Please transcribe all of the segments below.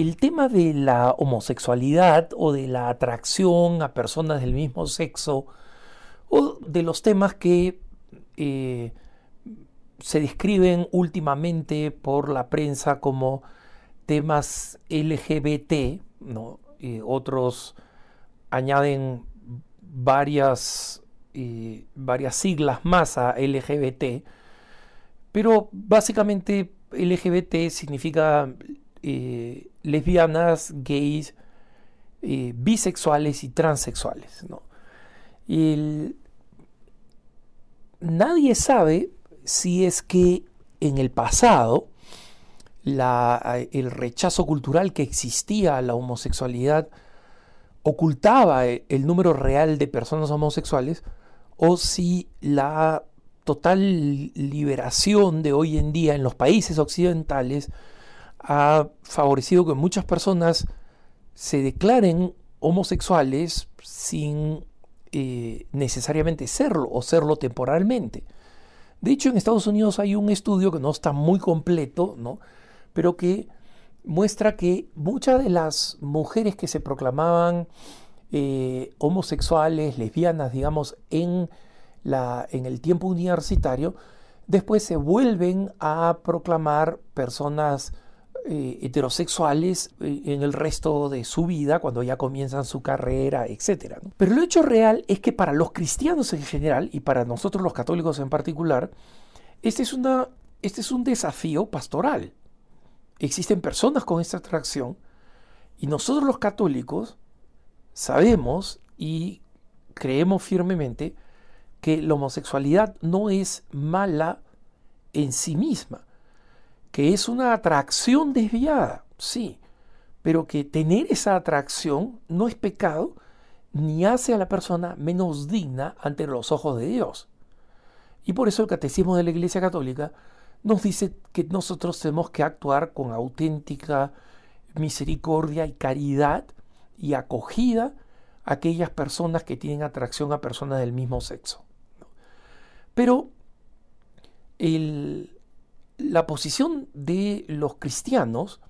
el tema de la homosexualidad o de la atracción a personas del mismo sexo o de los temas que eh, se describen últimamente por la prensa como temas LGBT, ¿no? Eh, otros añaden varias, eh, varias siglas más a LGBT, pero básicamente LGBT significa eh, lesbianas, gays, eh, bisexuales y transexuales. ¿no? Nadie sabe si es que en el pasado eh, el rechazo cultural que existía a la homosexualidad ocultaba el número real de personas homosexuales o si la total liberación de hoy en día en los países occidentales ha favorecido que muchas personas se declaren homosexuales sin eh, necesariamente serlo o serlo temporalmente. De hecho, en Estados Unidos hay un estudio que no está muy completo, pero que muestra que muchas de las mujeres que se proclamaban eh, homosexuales, lesbianas, digamos, en, la, en el tiempo universitario, después se vuelven a proclamar personas eh, heterosexuales eh, en el resto de su vida, cuando ya comienzan su carrera, etc. Pero lo hecho real es que para los cristianos en general y para nosotros los católicos en particular, este es, una, este es un desafío pastoral. Existen personas con esta atracción y nosotros los católicos sabemos y creemos firmemente que la homosexualidad no es mala en sí misma, que es una atracción desviada, sí, pero que tener esa atracción no es pecado ni hace a la persona menos digna ante los ojos de Dios. Y por eso el catecismo de la Iglesia Católica nos dice que nosotros tenemos que actuar con auténtica misericordia y caridad y acogida a aquellas personas que tienen atracción a personas del mismo sexo. Pero el, la posición de los cristianos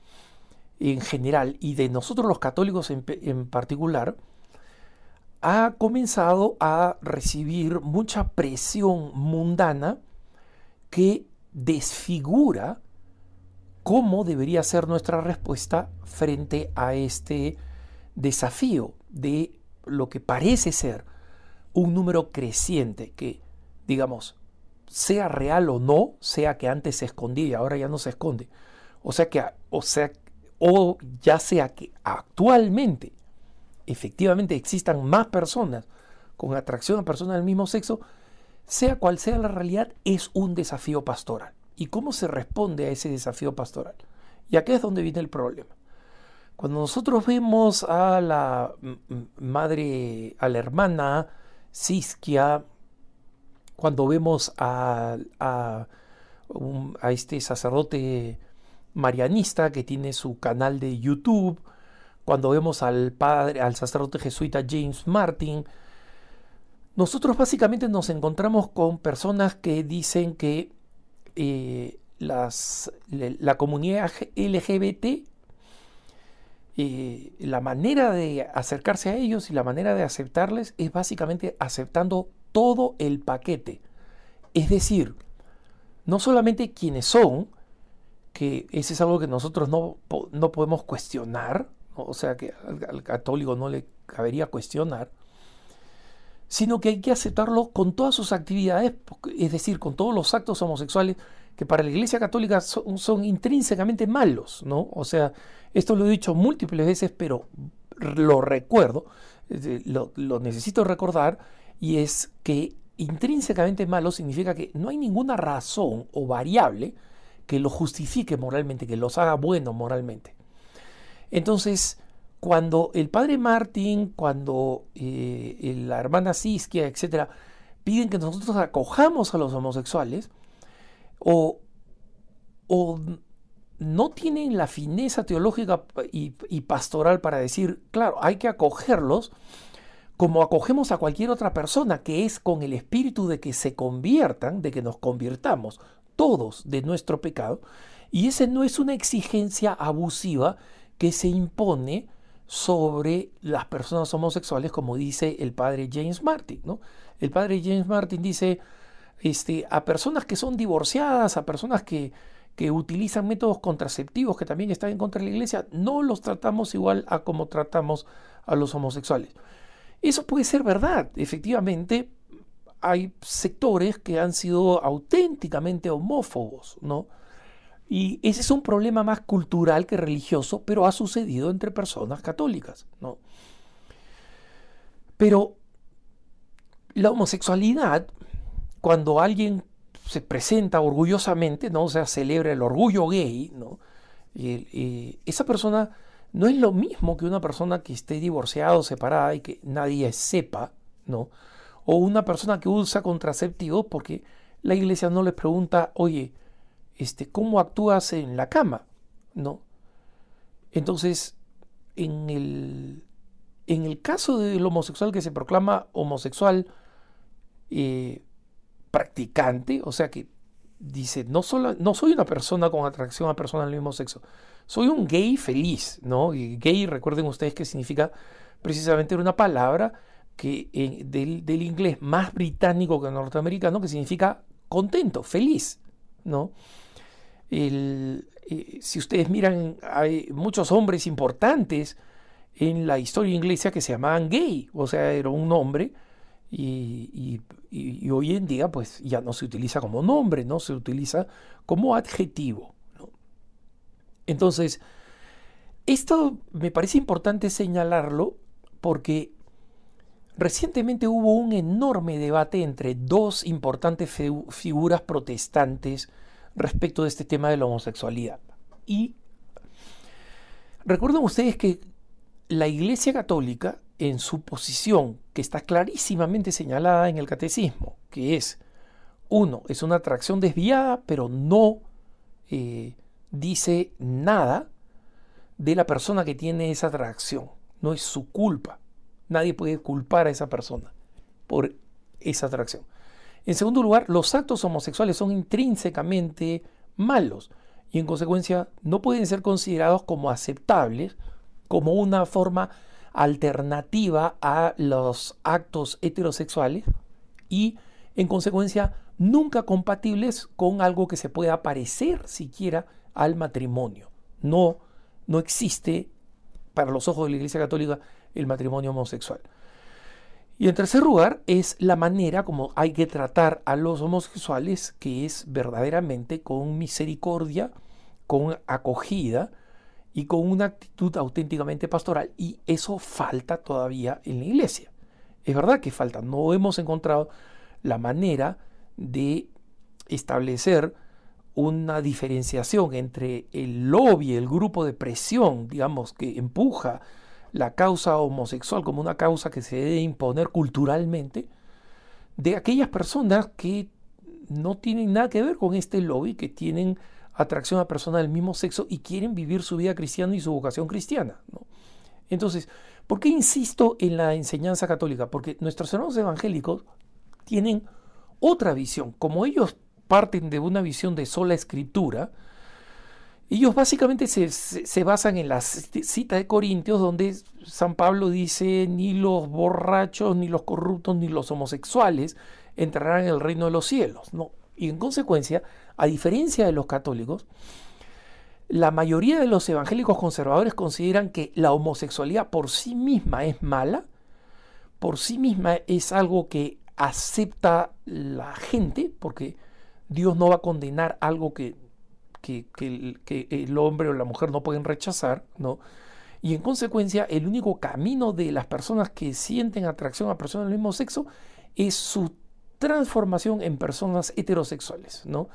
en general y de nosotros los católicos en, particular, ha comenzado a recibir mucha presión mundana que desfigura cómo debería ser nuestra respuesta frente a este desafío de lo que parece ser un número creciente que, digamos, sea real o no, sea que antes se escondía y ahora ya no se esconde. O sea que, o sea, o ya sea que actualmente efectivamente existan más personas con atracción a personas del mismo sexo, sea cual sea la realidad, es un desafío pastoral. ¿Y cómo se responde a ese desafío pastoral? Y aquí es donde viene el problema. Cuando nosotros vemos a la madre, a la hermana Siskia, cuando vemos a, este sacerdote marianista que tiene su canal de YouTube, cuando vemos al padre, al sacerdote jesuita James Martin, nosotros básicamente nos encontramos con personas que dicen que eh, la comunidad LGBT, eh, la manera de acercarse a ellos y la manera de aceptarles es básicamente aceptando todo el paquete. Es decir, no solamente quienes son, que ese es algo que nosotros no, podemos cuestionar, o sea que al, católico no le cabería cuestionar, sino que hay que aceptarlo con todas sus actividades, es decir, con todos los actos homosexuales que para la Iglesia Católica son, intrínsecamente malos, ¿no? O sea, esto lo he dicho múltiples veces, pero lo recuerdo, lo necesito recordar, y es que intrínsecamente malo significa que no hay ninguna razón o variable que lo justifique moralmente, que los haga bueno moralmente. Entonces, cuando el padre Martín, cuando eh, la hermana Siskia, etc., piden que nosotros acojamos a los homosexuales, o, o no tienen la fineza teológica y pastoral para decir, claro, hay que acogerlos, como acogemos a cualquier otra persona, que es con el espíritu de que se conviertan, de que nos convirtamos todos de nuestro pecado, y esa no es una exigencia abusiva que se impone sobre las personas homosexuales, como dice el padre James Martin. ¿no? El padre James Martin dice, este, a personas que son divorciadas, a personas que, que utilizan métodos contraceptivos que también están en contra de la iglesia, no los tratamos igual a como tratamos a los homosexuales. Eso puede ser verdad, efectivamente. Hay sectores que han sido auténticamente homófobos, ¿no? Y ese es un problema más cultural que religioso, pero ha sucedido entre personas católicas, ¿no? Pero la homosexualidad, cuando alguien se presenta orgullosamente, ¿no? O sea, celebra el orgullo gay, ¿no? y eh, eh, esa persona no es lo mismo que una persona que esté divorciada o separada y que nadie sepa, ¿no? O una persona que usa contraceptivos porque la iglesia no les pregunta, oye, este, ¿cómo actúas en la cama? ¿No? Entonces, en el, en el caso del homosexual que se proclama homosexual eh, practicante, o sea que dice, no, no soy una persona con atracción a personas del mismo sexo, soy un gay feliz, ¿no? Y gay, recuerden ustedes que significa precisamente una palabra que, eh, del, inglés más británico que norteamericano, que significa contento, feliz, ¿no? Eh, si ustedes miran, hay muchos hombres importantes en la historia inglesa que se llamaban gay, o sea, era un nombre, y, y hoy en día pues ya no se utiliza como nombre, no se utiliza como adjetivo. Entonces, esto me parece importante señalarlo porque recientemente hubo un enorme debate entre dos importantes figuras protestantes respecto de este tema de la homosexualidad. Y recuerden ustedes que la Iglesia Católica, en su posición, que está clarísimamente señalada en el Catecismo, que es, uno, es una atracción desviada, pero no eh, dice nada de la persona que tiene esa atracción. No es su culpa. Nadie puede culpar a esa persona por esa atracción. En segundo lugar, los actos homosexuales son intrínsecamente malos y en consecuencia no pueden ser considerados como aceptables, como una forma alternativa a los actos heterosexuales y en consecuencia nunca compatibles con algo que se pueda parecer siquiera al matrimonio. No, no existe para los ojos de la Iglesia Católica el matrimonio homosexual. Y en tercer lugar es la manera como hay que tratar a los homosexuales, que es verdaderamente con misericordia, con acogida y con una actitud auténticamente pastoral. Y eso falta todavía en la iglesia. Es verdad que falta. No hemos encontrado la manera de establecer una diferenciación entre el lobby, el grupo de presión, digamos, que empuja la causa homosexual como una causa que se debe imponer culturalmente, de aquellas personas que no tienen nada que ver con este lobby, que tienen atracción a personas del mismo sexo y quieren vivir su vida cristiana y su vocación cristiana. Entonces, ¿por qué insisto en la enseñanza católica? Porque nuestros hermanos evangélicos tienen otra visión. Como ellos parten de una visión de sola escritura, ellos básicamente se, basan en la cita de Corintios donde San Pablo dice, ni los borrachos, ni los corruptos, ni los homosexuales entrarán en el reino de los cielos. No. Y en consecuencia, a diferencia de los católicos, la mayoría de los evangélicos conservadores consideran que la homosexualidad por sí misma es mala, por sí misma es algo que acepta la gente, porque Dios no va a condenar algo que, que, el hombre o la mujer no pueden rechazar, ¿no? Y en consecuencia, el único camino de las personas que sienten atracción a personas del mismo sexo es su transformación en personas heterosexuales, ¿no?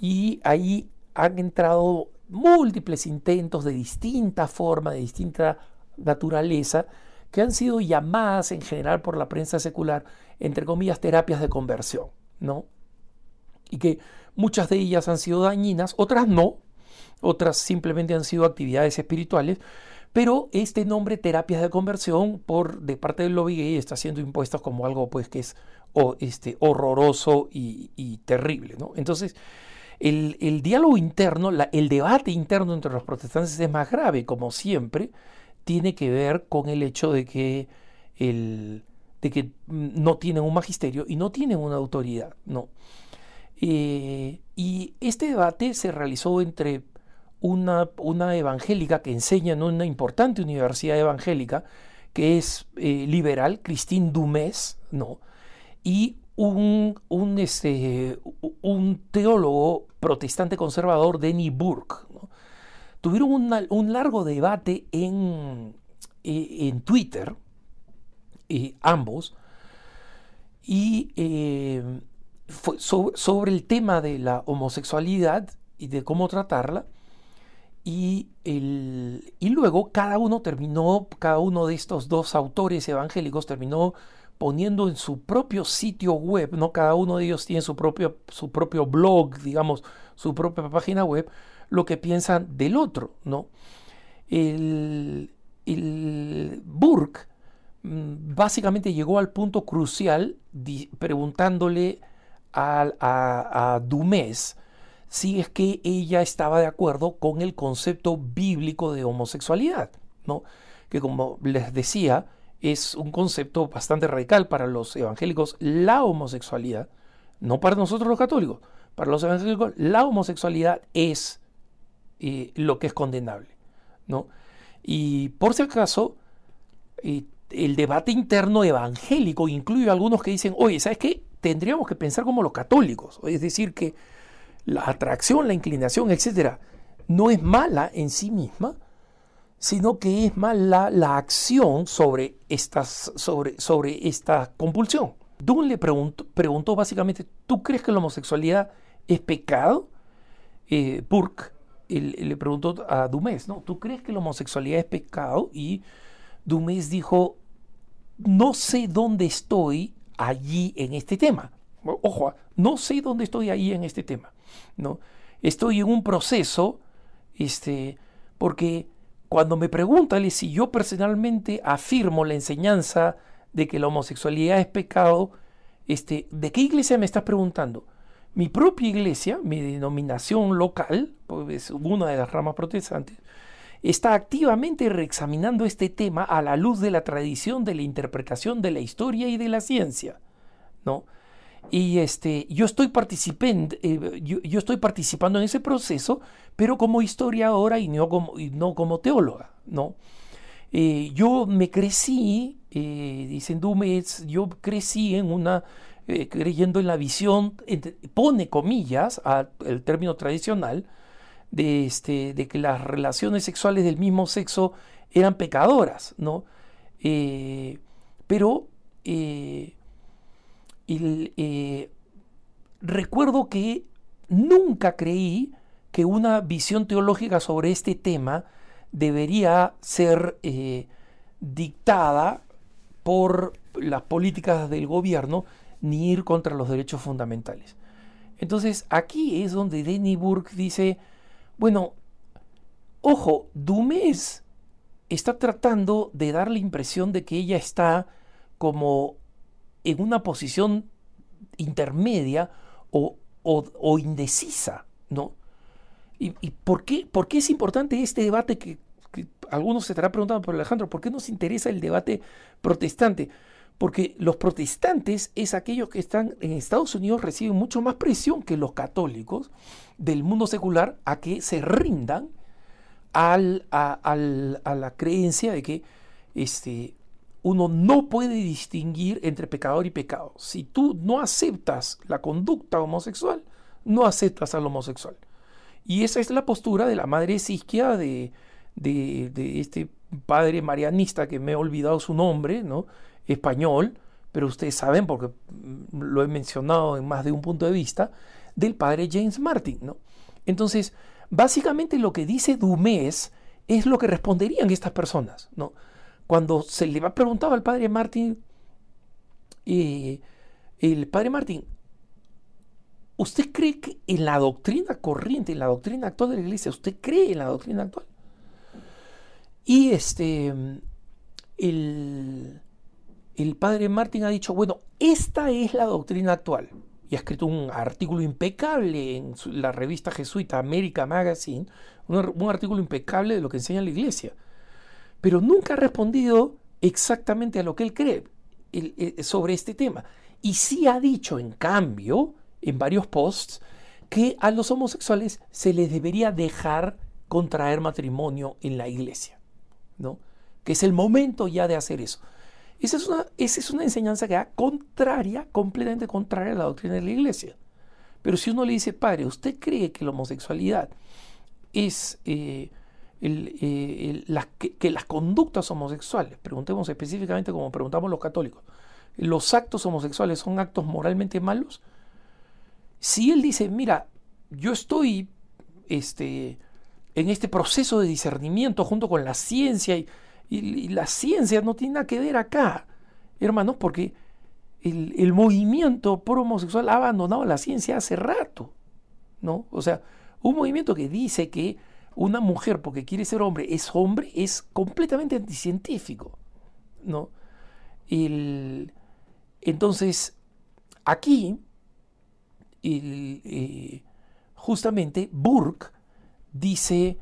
Y ahí han entrado múltiples intentos de distinta forma, de distinta naturaleza, que han sido llamadas en general por la prensa secular, entre comillas, terapias de conversión, ¿no? y que muchas de ellas han sido dañinas, otras no, otras simplemente han sido actividades espirituales, pero este nombre terapias de conversión por de parte del lobby gay está siendo impuesto como algo pues que es este, horroroso y, terrible, ¿no? Entonces, el, diálogo interno, el debate interno entre los protestantes es más grave, como siempre, tiene que ver con el hecho de que, el, de que mm, no tienen un magisterio y no tienen una autoridad, ¿no? Eh, y este debate se realizó entre una, una, evangélica que enseña en una importante universidad evangélica, que es eh, liberal, Christine Dumés, ¿no? y un, un, este, un teólogo protestante conservador, Denny Burke. Tuvieron un largo debate en, eh, en Twitter, ambos, y sobre el tema de la homosexualidad y de cómo tratarla. Y, y luego cada uno terminó, cada uno de estos dos autores evangélicos terminó poniendo en su propio sitio web, ¿no? Cada uno de ellos tiene su propio, su propio blog, digamos, su propia página web, lo que piensan del otro, ¿no? El, Burke mm, básicamente llegó al punto crucial preguntándole a, a, Dumés si es que ella estaba de acuerdo con el concepto bíblico de homosexualidad, ¿no? que como les decía, es un concepto bastante radical para los evangélicos, la homosexualidad, no para nosotros los católicos, para los evangélicos la homosexualidad es eh, lo que es condenable. ¿no? Y por si acaso, eh, el debate interno evangélico incluye a algunos que dicen, oye, ¿sabes qué? tendríamos que pensar como los católicos, es decir, que la atracción, la inclinación, etcétera, no es mala en sí misma, sino que es mala la acción sobre, estas, sobre, sobre esta compulsión. Dunn le preguntó, básicamente, ¿tú crees que la homosexualidad es pecado? Eh, Burke le preguntó a Dumés, ¿no? ¿Tú crees que la homosexualidad es pecado? Y Dumés dijo, no sé dónde estoy allí en este tema. Ojo, ah, no sé dónde estoy ahí en este tema. ¿no? Estoy en un proceso, este, porque cuando me preguntan si yo personalmente afirmo la enseñanza de que la homosexualidad es pecado, este, ¿de qué iglesia me estás preguntando? Mi propia iglesia, mi denominación local, pues es una de las ramas protestantes, está activamente reexaminando este tema a la luz de la tradición de la interpretación de la historia y de la ciencia, ¿no? Y este, yo, estoy participando, eh, yo, estoy participando en ese proceso, pero como historiadora y no como, no como teóloga, ¿no? Eh, yo me crecí, eh, dicen yo crecí en una, eh, creyendo en la visión, pone comillas al término tradicional, de, este, de que las relaciones sexuales del mismo sexo eran pecadoras, ¿no? Eh, pero eh, eh, recuerdo que nunca creí que una visión teológica sobre este tema debería ser dictada por las políticas del gobierno ni ir contra los derechos fundamentales. Entonces aquí es donde Denny Burke dice, bueno, ojo, Dumés está tratando de dar la impresión de que ella está como en una posición intermedia o, indecisa, ¿no? ¿Y, por, qué, por, qué, es importante este debate que, algunos se estarán preguntando, pero Alejandro, ¿por qué nos interesa el debate protestante? Porque los protestantes es aquellos que están en Estados Unidos reciben mucho más presión que los católicos del mundo secular a que se rindan a, la creencia de que este, uno no puede distinguir entre pecador y pecado. Si tú no aceptas la conducta homosexual, no aceptas al homosexual. Y esa es la postura de la madre Sisquia, de, de, este padre marianista que me he olvidado su nombre, ¿no? español, pero ustedes saben, porque mm, lo he mencionado en más de un punto de vista, del padre James Martin. ¿no? Entonces, básicamente lo que dice Dumés es lo que responderían estas personas. ¿no? Cuando se le va preguntado al padre Martin, eh, el padre Martin, ¿usted cree que en la doctrina corriente, en la doctrina actual de la iglesia, usted cree en la doctrina actual? Y este, el, el padre Martín ha dicho, bueno, esta es la doctrina actual. Y ha escrito un artículo impecable en la revista jesuita America Magazine, un, artículo impecable de lo que enseña la iglesia. Pero nunca ha respondido exactamente a lo que él cree sobre este tema. Y sí ha dicho, en cambio, en varios posts, que a los homosexuales se les debería dejar contraer matrimonio en la iglesia, ¿no? Que es el momento ya de hacer eso. Esa es, una, es una enseñanza que da contraria, completamente contraria a la doctrina de la iglesia. Pero si uno le dice, padre, ¿usted cree que la homosexualidad es eh, eh, que, las conductas homosexuales, preguntemos específicamente como preguntamos los católicos, los actos homosexuales son actos moralmente malos? Si él dice, mira, yo estoy este, en este proceso de discernimiento junto con la ciencia y y, la ciencia no tiene nada que ver acá, hermanos, porque el, movimiento pro-homosexual ha abandonado la ciencia hace rato, ¿no? O sea, un movimiento que dice que una mujer porque quiere ser hombre es hombre es completamente anticientífico, ¿no? entonces, aquí, eh, justamente Burke dice,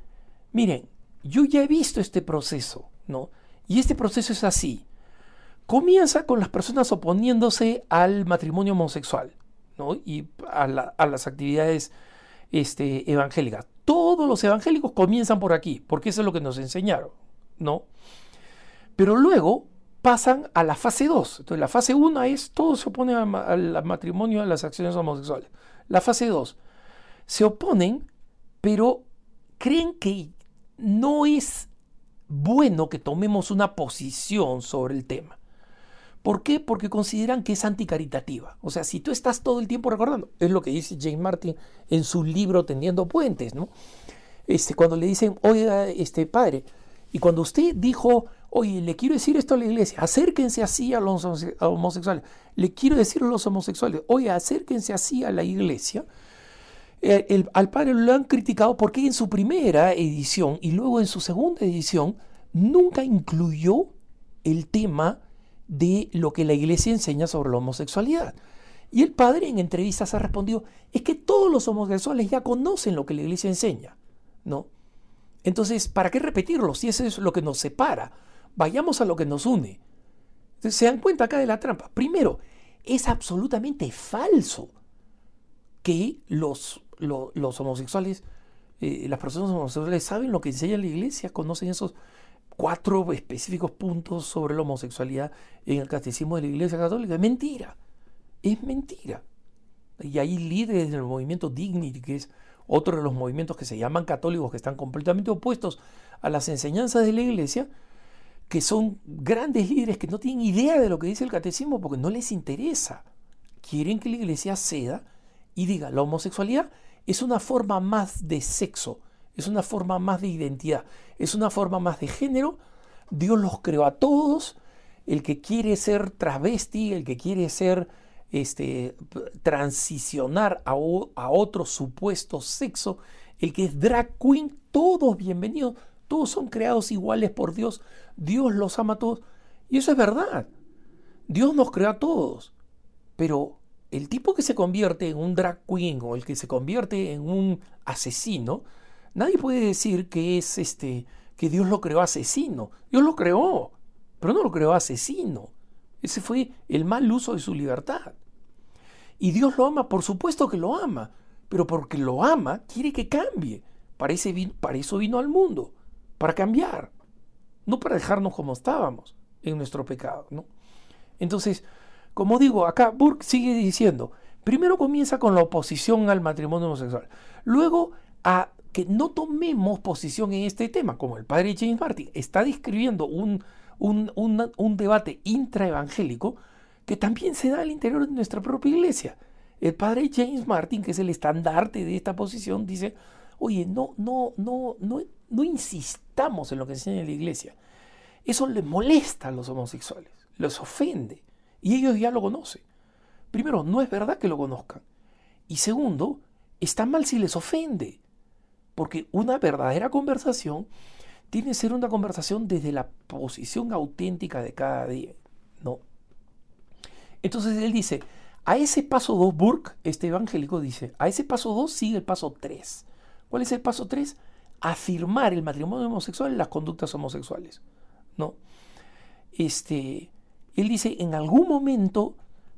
miren, yo ya he visto este proceso, y este proceso es así. Comienza con las personas oponiéndose al matrimonio homosexual y a, las actividades este, evangélicas. Todos los evangélicos comienzan por aquí, porque eso es lo que nos enseñaron. ¿no? Pero luego pasan a la fase 2. Entonces la fase 1 es todo se opone al, al matrimonio, a las acciones homosexuales. La fase 2, se oponen, pero creen que no es bueno que tomemos una posición sobre el tema. ¿Por qué? Porque consideran que es anticaritativa. O sea, si tú estás todo el tiempo recordando, es lo que dice James Martin en su libro Tendiendo Puentes, ¿no? Este, cuando le dicen, oiga, este padre, y cuando usted dijo, oye, le quiero decir esto a la iglesia, acérquense así a los homosexuales, le quiero decir a los homosexuales, oye, acérquense así a la iglesia, al padre lo han criticado porque en su primera edición y luego en su segunda edición nunca incluyó el tema de lo que la iglesia enseña sobre la homosexualidad. Y el padre en entrevistas ha respondido, es que todos los homosexuales ya conocen lo que la iglesia enseña, ¿no? Entonces, ¿para qué repetirlo si eso es lo que nos separa? Vayamos a lo que nos une. se dan cuenta acá de la trampa. Primero, es absolutamente falso que los los homosexuales, eh, las personas homosexuales saben lo que enseña la iglesia, conocen esos cuatro específicos puntos sobre la homosexualidad en el catecismo de la iglesia católica. Es mentira, es mentira. Y hay líderes del movimiento Dignity, que es otro de los movimientos que se llaman católicos, que están completamente opuestos a las enseñanzas de la iglesia, que son grandes líderes que no tienen idea de lo que dice el catecismo porque no les interesa. Quieren que la iglesia ceda y diga, la homosexualidad es una forma más de sexo, es una forma más de identidad, es una forma más de género. Dios los creó a todos. El que quiere ser travesti, el que quiere ser este, transicionar a, a otro supuesto sexo, el que es drag queen, todos bienvenidos, todos son creados iguales por Dios, Dios los ama a todos. Y eso es verdad. Dios nos creó a todos, pero el tipo que se convierte en un drag queen o el que se convierte en un asesino, nadie puede decir que es este que Dios lo creó asesino. Dios lo creó, pero no lo creó asesino. Ese fue el mal uso de su libertad. Y Dios lo ama, por supuesto que lo ama, pero porque lo ama quiere que cambie. Para, eso vino al mundo, para cambiar, no para dejarnos como estábamos en nuestro pecado, ¿no? Entonces, como digo, acá Burke sigue diciendo, primero comienza con la oposición al matrimonio homosexual, luego a que no tomemos posición en este tema, como el padre James Martin está describiendo un, un, un, debate intraevangélico que también se da al interior de nuestra propia iglesia. El padre James Martin, que es el estandarte de esta posición, dice, oye, no, no, no, no, no insistamos en lo que enseña la iglesia. Eso le molesta a los homosexuales, los ofende. Y ellos ya lo conocen. Primero, no es verdad que lo conozcan. Y segundo, está mal si les ofende. Porque una verdadera conversación tiene que ser una conversación desde la posición auténtica de cada día. No. Entonces él dice, a ese paso 2, Burke, este evangélico, dice, a ese paso 2 sigue el paso 3. ¿Cuál es el paso 3? Afirmar el matrimonio homosexual y las conductas homosexuales. ¿No? Este, él dice, en algún momento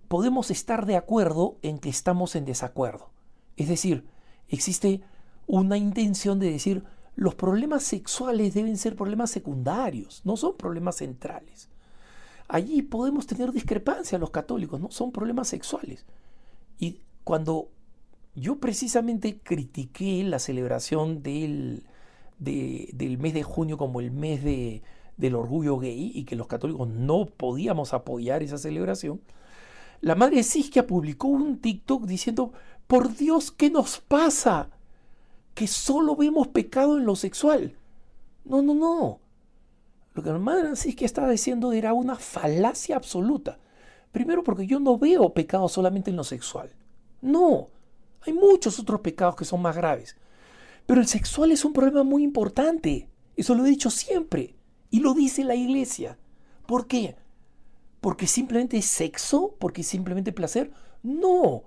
podemos estar de acuerdo en que estamos en desacuerdo. Es decir, existe una intención de decir, los problemas sexuales deben ser problemas secundarios, no son problemas centrales. Allí podemos tener discrepancia los católicos, no son problemas sexuales. Y cuando yo precisamente critiqué la celebración del, del mes de junio como el mes de, del orgullo gay y que los católicos no podíamos apoyar esa celebración, la madre Siskia publicó un TikTok diciendo, por Dios, ¿qué nos pasa? Que solo vemos pecado en lo sexual. No, no, no. Lo que la madre Siskia estaba diciendo era una falacia absoluta. Primero porque yo no veo pecado solamente en lo sexual. No, hay muchos otros pecados que son más graves. Pero el sexual es un problema muy importante. Eso lo he dicho siempre. Y lo dice la iglesia. ¿Por qué? ¿Porque simplemente es sexo? ¿Porque simplemente placer? No,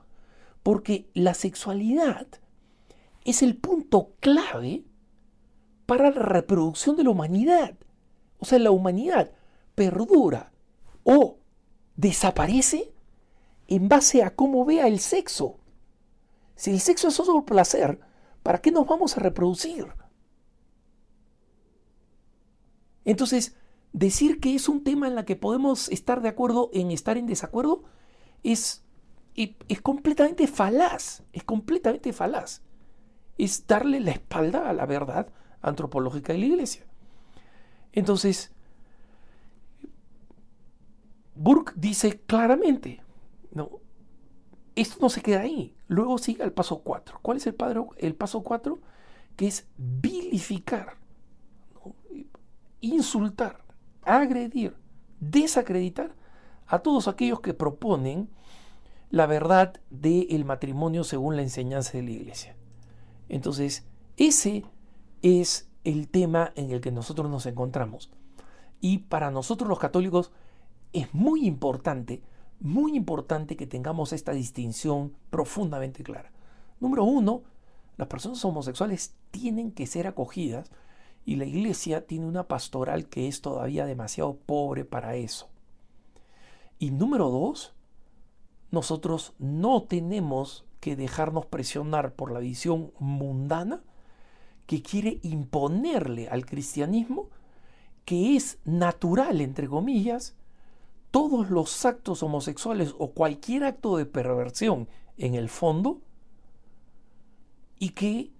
porque la sexualidad es el punto clave para la reproducción de la humanidad. O sea, la humanidad perdura o desaparece en base a cómo vea el sexo. Si el sexo es solo placer, ¿para qué nos vamos a reproducir? Entonces, decir que es un tema en la que podemos estar de acuerdo en estar en desacuerdo es, es, completamente falaz, es completamente falaz. Es darle la espalda a la verdad antropológica de la iglesia. Entonces, Burke dice claramente, ¿no? esto no se queda ahí. Luego sigue el paso 4. ¿Cuál es el, padre, el paso 4? Que es vilificar insultar, agredir, desacreditar a todos aquellos que proponen la verdad del matrimonio según la enseñanza de la iglesia. Entonces, ese es el tema en el que nosotros nos encontramos. Y para nosotros los católicos es muy importante, muy importante que tengamos esta distinción profundamente clara. Número uno, las personas homosexuales tienen que ser acogidas y la iglesia tiene una pastoral que es todavía demasiado pobre para eso. Y número dos, nosotros no tenemos que dejarnos presionar por la visión mundana que quiere imponerle al cristianismo que es natural, entre comillas, todos los actos homosexuales o cualquier acto de perversión en el fondo y que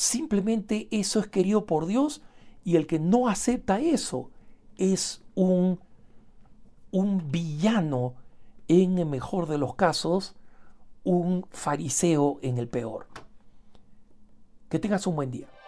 Simplemente eso es querido por Dios y el que no acepta eso es un, un villano en el mejor de los casos, un fariseo en el peor. Que tengas un buen día.